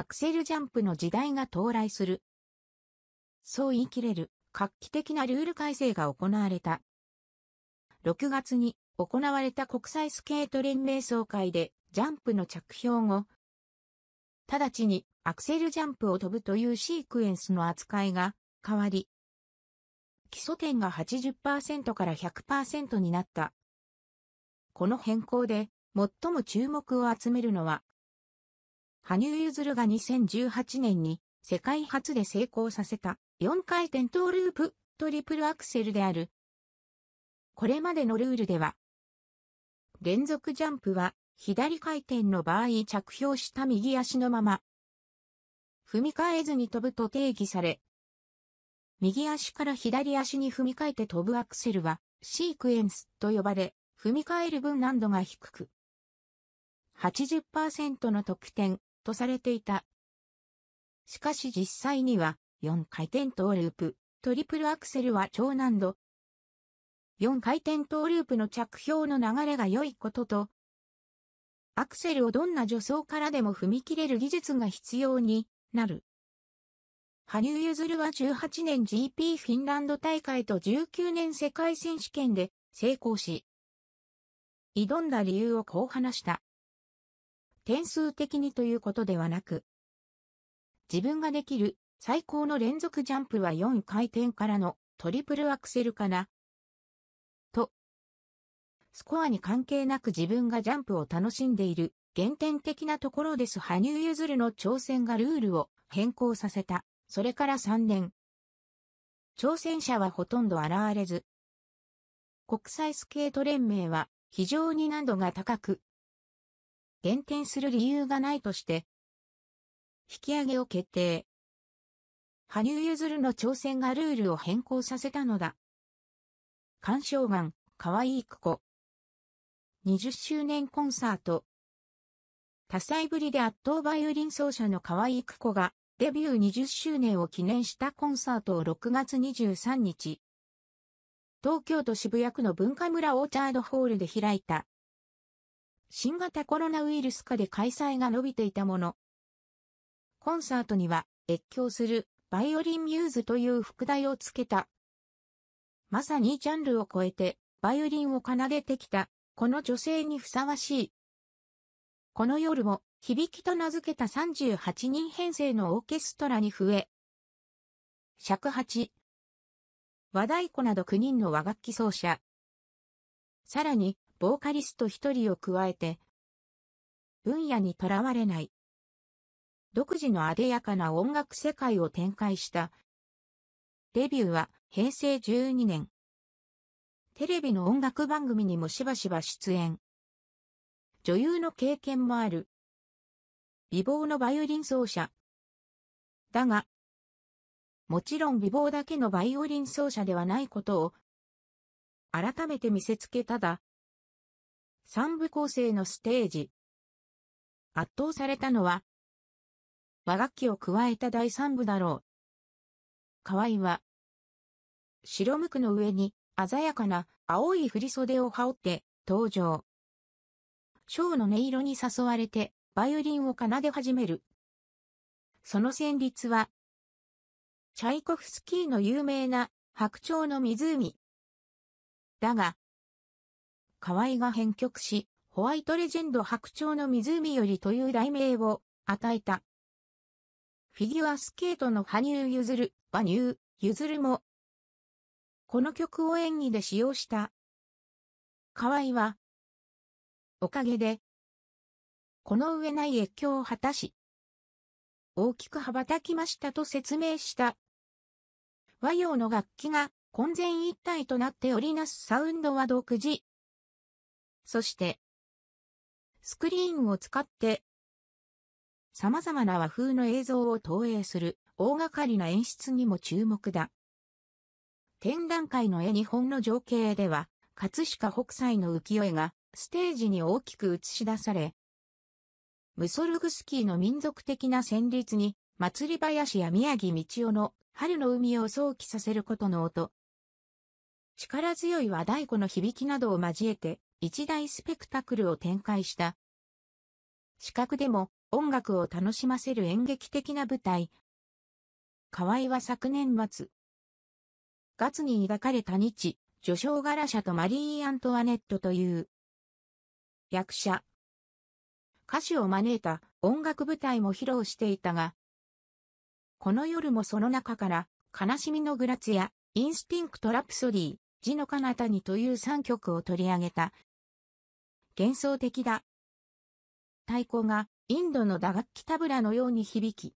アクセルジャンプの時代が到来する。そう言い切れる、画期的なルール改正が行われた。6月に行われた国際スケート連盟総会で、ジャンプの着氷後、直ちにアクセルジャンプを飛ぶというシークエンスの扱いが変わり、基礎点が80%から100%になった。この変更で最も注目を集めるのは羽生結弦が2018年に世界初で成功させた4回転トーループトリプルアクセルである。これまでのルールでは、連続ジャンプは左回転の場合着氷した右足のまま、踏み替えずに飛ぶと定義され、右足から左足に踏み替えて飛ぶアクセルは、シークエンスと呼ばれ、踏み替える分難度が低く、80%の得点とされていた。しかし実際には、4回転トーループ、トリプルアクセルは超難度。4回転トーループの着氷の流れが良いことと、アクセルをどんな助走からでも踏み切れる技術が必要になる。羽生結弦は18年 GP フィンランド大会と19年世界選手権で成功し、挑んだ理由をこう話した。点数的にということではなく、自分ができる最高の連続ジャンプは4回転からのトリプルアクセルかな。と、スコアに関係なく自分がジャンプを楽しんでいる原点的なところです。羽生結弦の挑戦がルールを変更させた。それから3年。挑戦者はほとんど現れず。国際スケート連盟は非常に難度が高く、減点する理由がないとして、引き上げを決定。羽生結弦の挑戦がルールを変更させたのだ。鑑賞眼、いい育子。20周年コンサート。多彩ぶりで圧倒バイオリン奏者のいい育子が、デビュー20周年を記念したコンサートを6月23日、東京都渋谷区の文化村オーチャードホールで開いた新型コロナウイルス下で開催が伸びていたもの。コンサートには、越境する、バイオリンミューズという副題をつけた。まさにジャンルを超えて、バイオリンを奏でてきた、この女性にふさわしい。この夜も、響きと名付けた38人編成のオーケストラに増え、尺八、和太鼓など9人の和楽器奏者。さらに、ボーカリスト一人を加えて、分野にとらわれない。独自のあでやかな音楽世界を展開した。デビューは平成12年。テレビの音楽番組にもしばしば出演。女優の経験もある。美貌のバイオリン奏者。だが、もちろん美貌だけのバイオリン奏者ではないことを、改めて見せつけただ、三部構成のステージ。圧倒されたのは、和楽器を加えた第三部だろう。河合は、白無垢の上に鮮やかな青い振袖を羽織って登場。蝶の音色に誘われてバイオリンを奏で始める。その旋律は、チャイコフスキーの有名な白鳥の湖。だが、河合が編曲し、ホワイトレジェンド白鳥の湖よりという題名を与えた。フィギュアスケートの羽生結弦、羽生結弦も、この曲を演技で使用した。河合は、おかげで、この上ない越境を果たし、大きく羽ばたきましたと説明した。和洋の楽器が混然一体となって織りなすサウンドは独自、そして、スクリーンを使って、様々な和風の映像を投影する大掛かりな演出にも注目だ。展覧会の絵日本の情景では、葛飾北斎の浮世絵がステージに大きく映し出され、ムソルグスキーの民族的な旋律に、祭り林や宮城道夫の春の海を想起させることの音。力強い和太鼓の響きなどを交えて、一大スペクタクルを展開した。視覚でも音楽を楽しませる演劇的な舞台。河合は昨年末、月に抱かれた日、序章シャとマリー・アントワネットという役者。歌手を招いた音楽舞台も披露していたが、この夜もその中から、悲しみのグラツや、インスティンクトラプソディ、字の彼方にという3曲を取り上げた幻想的だ。太鼓がインドの打楽器タブラのように響き。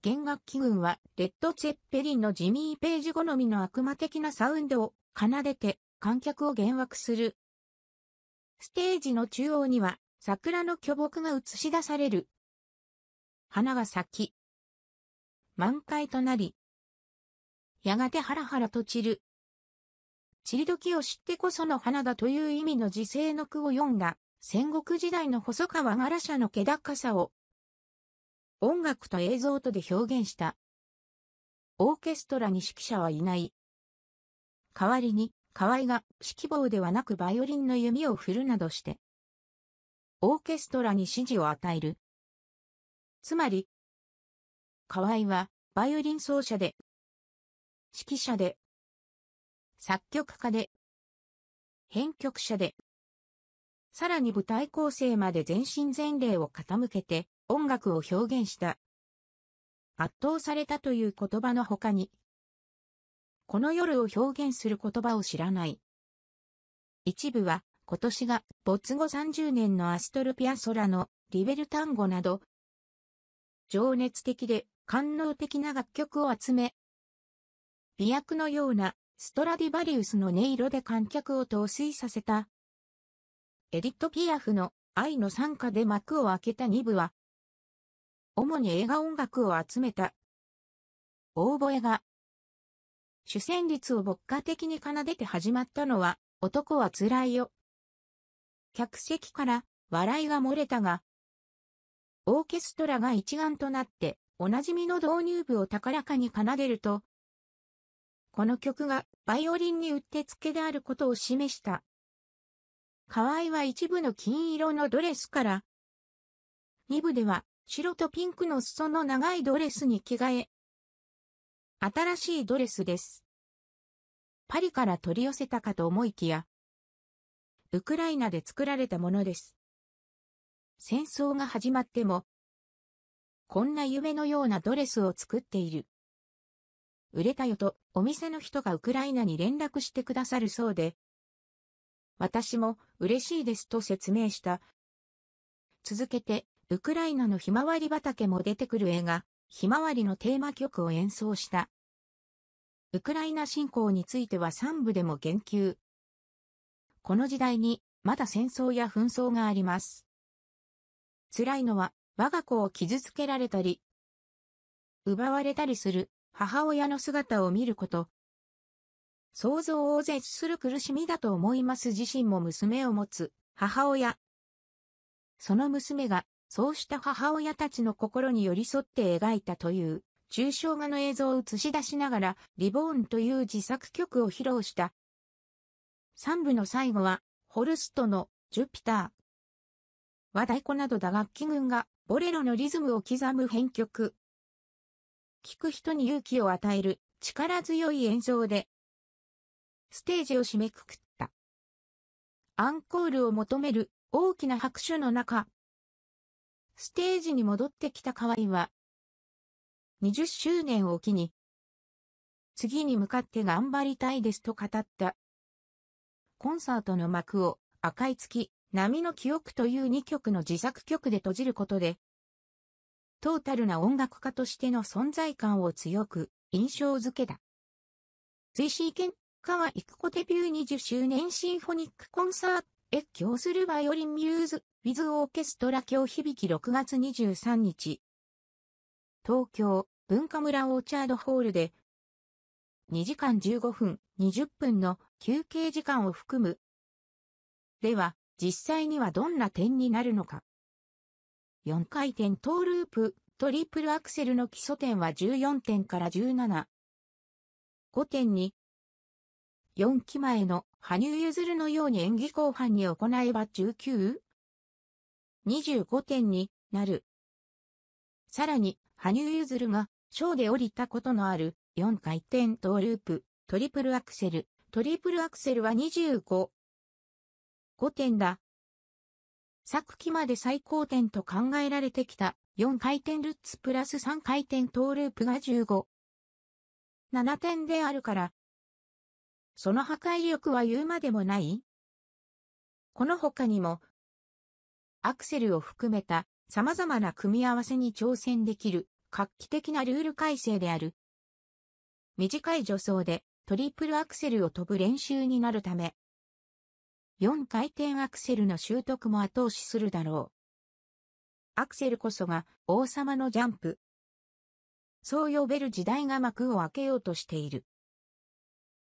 弦楽器群はレッド・チェッペリンのジミー・ページ好みの悪魔的なサウンドを奏でて観客を幻惑する。ステージの中央には桜の巨木が映し出される。花が咲き、満開となり、やがてハラハラと散る。散り時を知ってこその花だという意味の時世の句を読んだ、戦国時代の細川ガラ社の気高さを、音楽と映像とで表現した。オーケストラに指揮者はいない。代わりに、河合が指揮棒ではなくバイオリンの弓を振るなどして、オーケストラに指示を与える。つまり、河合はバイオリン奏者で、指揮者で作曲家で、編曲者で、さらに舞台構成まで全身全霊を傾けて音楽を表現した。圧倒されたという言葉の他に、この夜を表現する言葉を知らない。一部は今年が没後30年のアストルピアソラのリベルタンゴなど、情熱的で官能的な楽曲を集め、美薬のようなストラディバリウスの音色で観客を陶酔させた。エディット・ピアフの愛の参加で幕を開けた2部は、主に映画音楽を集めた。オーボエが、主旋律を牧歌的に奏でて始まったのは、男は辛いよ。客席から笑いが漏れたが、オーケストラが一丸となって、おなじみの導入部を高らかに奏でると、この曲がバイオリンにうってつけであることを示した。河合は一部の金色のドレスから、二部では白とピンクの裾の長いドレスに着替え、新しいドレスです。パリから取り寄せたかと思いきや、ウクライナで作られたものです。戦争が始まっても、こんな夢のようなドレスを作っている。売れたよと、お店の人がウクライナに連絡してくださるそうで、私も嬉しいですと説明した。続けて、ウクライナのひまわり畑も出てくる映画、ひまわりのテーマ曲を演奏した。ウクライナ侵攻については3部でも言及。この時代に、まだ戦争や紛争があります。辛いのは、我が子を傷つけられたり、奪われたりする母親の姿を見ること。想像を絶する苦しみだと思います自身も娘を持つ母親。その娘がそうした母親たちの心に寄り添って描いたという抽象画の映像を映し出しながらリボーンという自作曲を披露した。3部の最後はホルストのジュピター。和太鼓など打楽器群がボレロのリズムを刻む編曲。聞く人に勇気を与える力強い演奏で、ステージを締めくくった。アンコールを求める大きな拍手の中、ステージに戻ってきた河合は、20周年を機に、次に向かって頑張りたいですと語った。コンサートの幕を赤い月、波の記憶という2曲の自作曲で閉じることで、トータルな音楽家としての存在感を強く印象づけた。随シーケン、川育子デビュー20周年シンフォニックコンサート、越境するバイオリンミューズ、ウィズオーケストラ今日響き6月23日。東京、文化村オーチャードホールで、2時間15分、20分の休憩時間を含む。では、実際にはどんな点になるのか。4回転トーループ、トリプルアクセルの基礎点は14点から17。5に、4期前の羽生結弦のように演技後半に行えば 19?25 点になる。さらに、羽生結弦がショーで降りたことのある4回転トーループ、トリプルアクセル、トリプルアクセルは25。5点だ。昨期まで最高点と考えられてきた4回転ルッツプラス3回転トーループが15。7点であるから。その破壊力は言うまでもないこの他にも、アクセルを含めた様々な組み合わせに挑戦できる画期的なルール改正である。短い助走でトリプルアクセルを飛ぶ練習になるため、4回転アクセルの習得も後押しするだろう。アクセルこそが王様のジャンプ。そう呼べる時代が幕を開けようとしている。